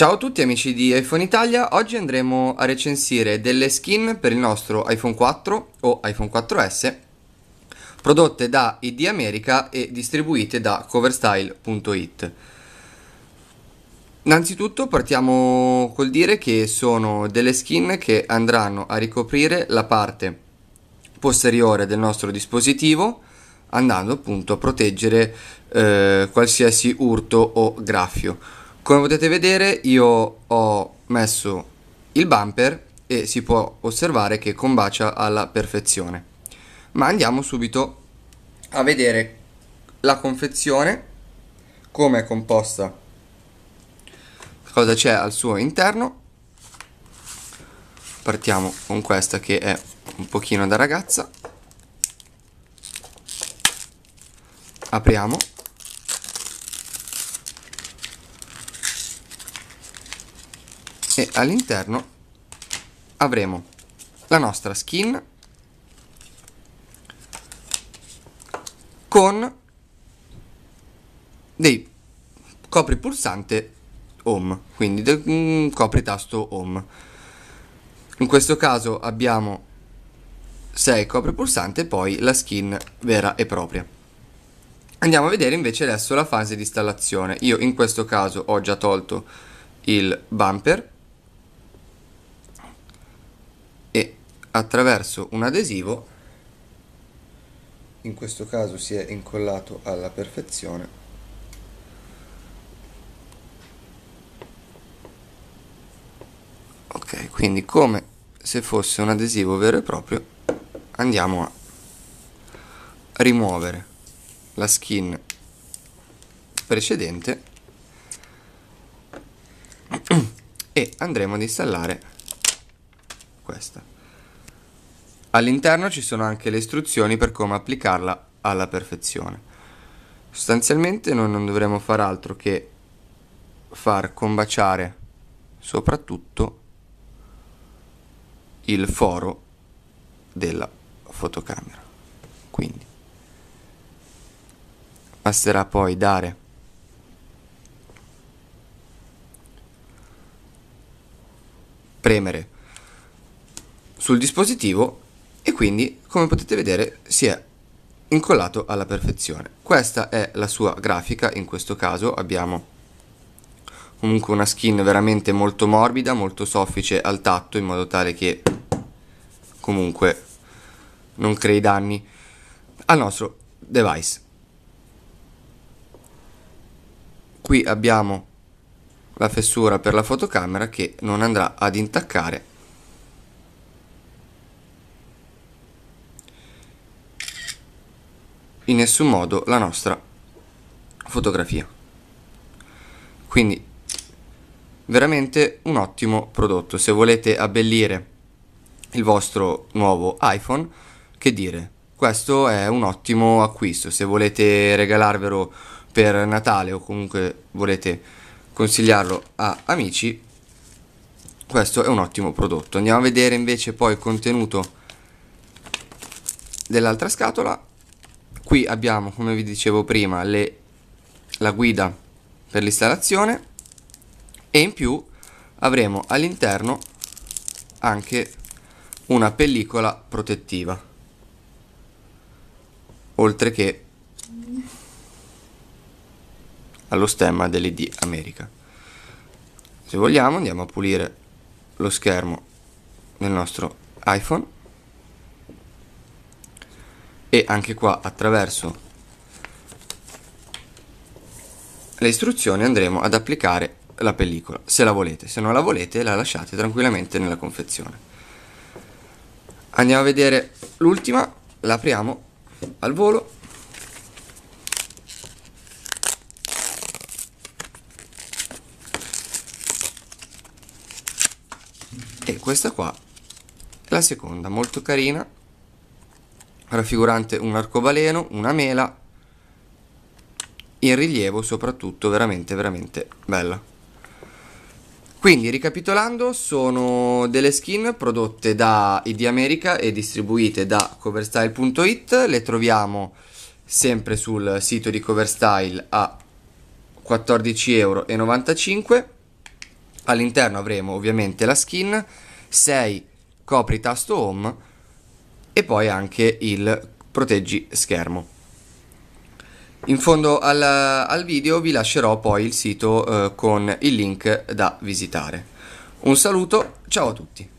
Ciao a tutti amici di iPhone Italia, oggi andremo a recensire delle skin per il nostro iPhone 4 o iPhone 4S prodotte da ID America e distribuite da coverstyle.it. Innanzitutto partiamo col dire che sono delle skin che andranno a ricoprire la parte posteriore del nostro dispositivo andando appunto a proteggere eh, qualsiasi urto o graffio. Come potete vedere io ho messo il bumper e si può osservare che combacia alla perfezione. Ma andiamo subito a vedere la confezione, come è composta, cosa c'è al suo interno. Partiamo con questa che è un pochino da ragazza. Apriamo e all'interno avremo la nostra skin con dei copri pulsante home quindi de, mm, copri tasto home in questo caso abbiamo 6 copri pulsante e poi la skin vera e propria andiamo a vedere invece adesso la fase di installazione io in questo caso ho già tolto il bumper attraverso un adesivo, in questo caso si è incollato alla perfezione, ok quindi come se fosse un adesivo vero e proprio andiamo a rimuovere la skin precedente e andremo ad installare questa All'interno ci sono anche le istruzioni per come applicarla alla perfezione. Sostanzialmente noi non dovremo far altro che far combaciare soprattutto il foro della fotocamera. Quindi basterà poi dare premere sul dispositivo e quindi come potete vedere si è incollato alla perfezione questa è la sua grafica in questo caso abbiamo comunque una skin veramente molto morbida molto soffice al tatto in modo tale che comunque non crei danni al nostro device qui abbiamo la fessura per la fotocamera che non andrà ad intaccare in nessun modo la nostra fotografia. Quindi veramente un ottimo prodotto. Se volete abbellire il vostro nuovo iPhone, che dire, questo è un ottimo acquisto. Se volete regalarvelo per Natale o comunque volete consigliarlo a amici, questo è un ottimo prodotto. Andiamo a vedere invece poi il contenuto dell'altra scatola qui abbiamo come vi dicevo prima le, la guida per l'installazione e in più avremo all'interno anche una pellicola protettiva oltre che allo stemma dell'ID America se vogliamo andiamo a pulire lo schermo del nostro iPhone e anche qua attraverso le istruzioni andremo ad applicare la pellicola se la volete se non la volete la lasciate tranquillamente nella confezione andiamo a vedere l'ultima la apriamo al volo e questa qua è la seconda molto carina raffigurante un arcobaleno, una mela in rilievo soprattutto veramente veramente bella quindi ricapitolando sono delle skin prodotte da ID America e distribuite da coverstyle.it le troviamo sempre sul sito di coverstyle a 14,95 euro all'interno avremo ovviamente la skin 6 copri tasto home e poi anche il proteggi schermo. In fondo al, al, video vi lascerò poi il sito eh, con il link da visitare. Un saluto, ciao a tutti!